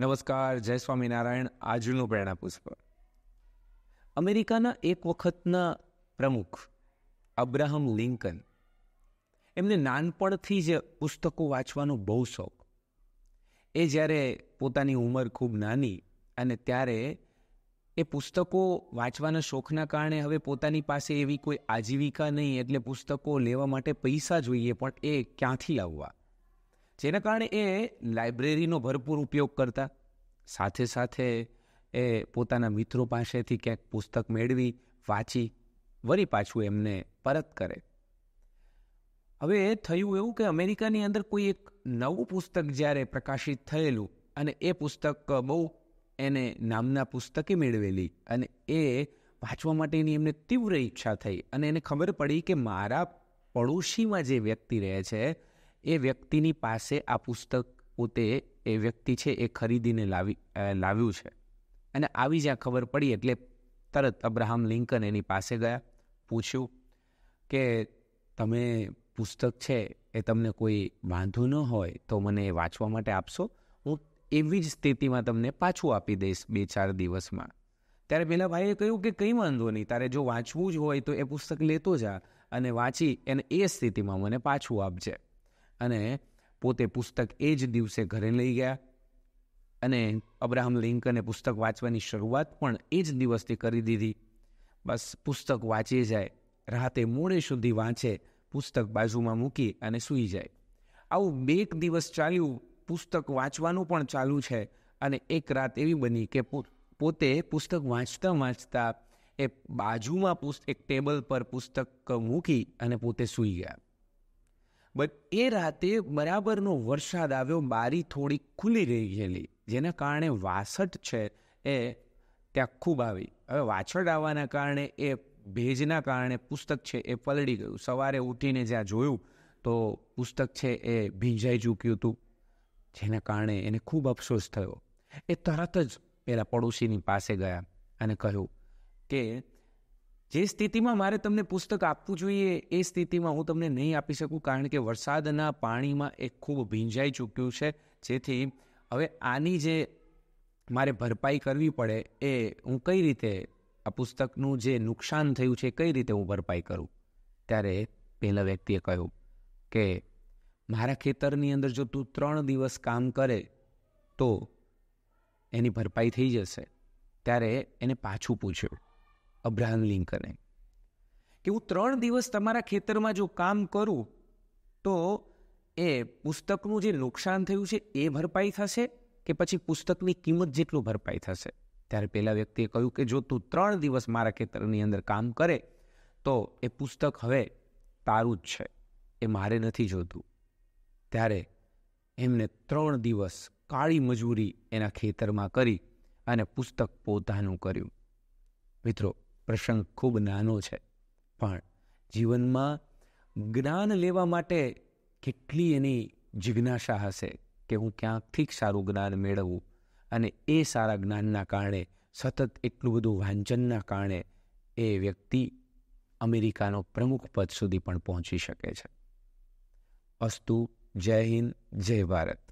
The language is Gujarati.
નમસ્કાર જય સ્વામિનારાયણ આજનું પ્રેરણા પુષ્પ અમેરિકાના એક વખતના પ્રમુખ અબ્રાહમ લિંકન એમને નાનપણથી જ પુસ્તકો વાંચવાનો બહુ શોખ એ જ્યારે પોતાની ઉંમર ખૂબ નાની અને ત્યારે એ પુસ્તકો વાંચવાના શોખના કારણે હવે પોતાની પાસે એવી કોઈ આજીવિકા નહીં એટલે પુસ્તકો લેવા માટે પૈસા જોઈએ પણ એ ક્યાંથી આવવા જેના કારણે એ લાઇબ્રેરીનો ભરપૂર ઉપયોગ કરતા સાથે સાથે એ પોતાના મિત્રો પાસેથી ક્યાંક પુસ્તક મેળવી વાંચી વળી પાછું એમને પરત કરે હવે થયું એવું કે અમેરિકાની અંદર કોઈ એક નવું પુસ્તક જ્યારે પ્રકાશિત થયેલું અને એ પુસ્તક બહુ એને નામના પુસ્તકે મેળવેલી અને એ વાંચવા માટેની એમને તીવ્ર ઈચ્છા થઈ અને એને ખબર પડી કે મારા પડોશીમાં જે વ્યક્તિ રહે છે એ વ્યક્તિની પાસે આ પુસ્તક પોતે એ વ્યક્તિ છે એ ખરીદીને લાવી લાવ્યું છે અને આવી જ્યાં ખબર પડી એટલે તરત અબ્રાહમ લિંકન એની પાસે ગયા પૂછ્યું કે તમે પુસ્તક છે એ તમને કોઈ વાંધો ન હોય તો મને એ વાંચવા માટે આપશો હું એવી જ સ્થિતિમાં તમને પાછું આપી દઈશ બે ચાર દિવસમાં ત્યારે પેલા ભાઈએ કહ્યું કે કંઈ વાંધો નહીં તારે જો વાંચવું જ હોય તો એ પુસ્તક લેતો જા અને વાંચી એને એ સ્થિતિમાં મને પાછું આપજે અને પોતે પુસ્તક એ જ દિવસે ઘરે લઈ ગયા અને અબ્રાહમ લિંકને પુસ્તક વાંચવાની શરૂઆત પણ એ જ દિવસથી કરી દીધી બસ પુસ્તક વાંચી જાય રાતે મોડે સુધી વાંચે પુસ્તક બાજુમાં મૂકી અને સૂઈ જાય આવું બે એક દિવસ ચાલ્યું પુસ્તક વાંચવાનું પણ ચાલુ છે અને એક રાત એવી બની કે પોતે પુસ્તક વાંચતા વાંચતા એ બાજુમાં પુસ્તક એક ટેબલ પર પુસ્તક મૂકી અને પોતે સૂઈ ગયા બટ એ રાતે બરાબરનો વરસાદ આવ્યો બારી થોડી ખુલી રહી ગયેલી જેના કારણે વાસટ છે એ ત્યાં ખૂબ આવી હવે વાછડ આવવાના કારણે એ ભેજના કારણે પુસ્તક છે એ પલળી ગયું સવારે ઉઠીને જ્યાં જોયું તો પુસ્તક છે એ ભીંજાઈ ચૂક્યું હતું જેના કારણે એને ખૂબ અફસોસ થયો એ તરત જ પેલા પડોશીની પાસે ગયા અને કહ્યું કે જે સ્થિતિમાં મારે તમને પુસ્તક આપવું જોઈએ એ સ્થિતિમાં હું તમને નહીં આપી શકું કારણ કે વરસાદના પાણીમાં એ ખૂબ ભીંજાઈ ચૂક્યું છે જેથી હવે આની જે મારે ભરપાઈ કરવી પડે એ હું કઈ રીતે આ પુસ્તકનું જે નુકસાન થયું છે કઈ રીતે હું ભરપાઈ કરું ત્યારે પહેલા વ્યક્તિએ કહ્યું કે મારા ખેતરની અંદર જો તું ત્રણ દિવસ કામ કરે તો એની ભરપાઈ થઈ જશે ત્યારે એને પાછું પૂછ્યું અબ્રાહમ લિંકને કે હું ત્રણ દિવસ તમારા ખેતરમાં જો કામ કરું તો એ પુસ્તકનું જે નુકસાન થયું છે એ ભરપાઈ થશે કે પછી પુસ્તકની કિંમત જેટલું ભરપાઈ થશે ત્યારે પેલા વ્યક્તિએ કહ્યું કે જો તું ત્રણ દિવસ મારા ખેતરની અંદર કામ કરે તો એ પુસ્તક હવે તારું જ છે એ મારે નથી જોતું ત્યારે એમને ત્રણ દિવસ કાળી મજૂરી એના ખેતરમાં કરી અને પુસ્તક પોતાનું કર્યું મિત્રો પ્રસંગ ખૂબ નાનો છે પણ જીવનમાં જ્ઞાન લેવા માટે કેટલી એની જિજ્ઞાસા હશે કે હું ક્યાંકથી સારું જ્ઞાન મેળવું અને એ સારા જ્ઞાનના કારણે સતત એટલું બધું વાંચનના કારણે એ વ્યક્તિ અમેરિકાનો પ્રમુખ પદ સુધી પણ પહોંચી શકે છે અસ્તુ જય હિન્દ જય ભારત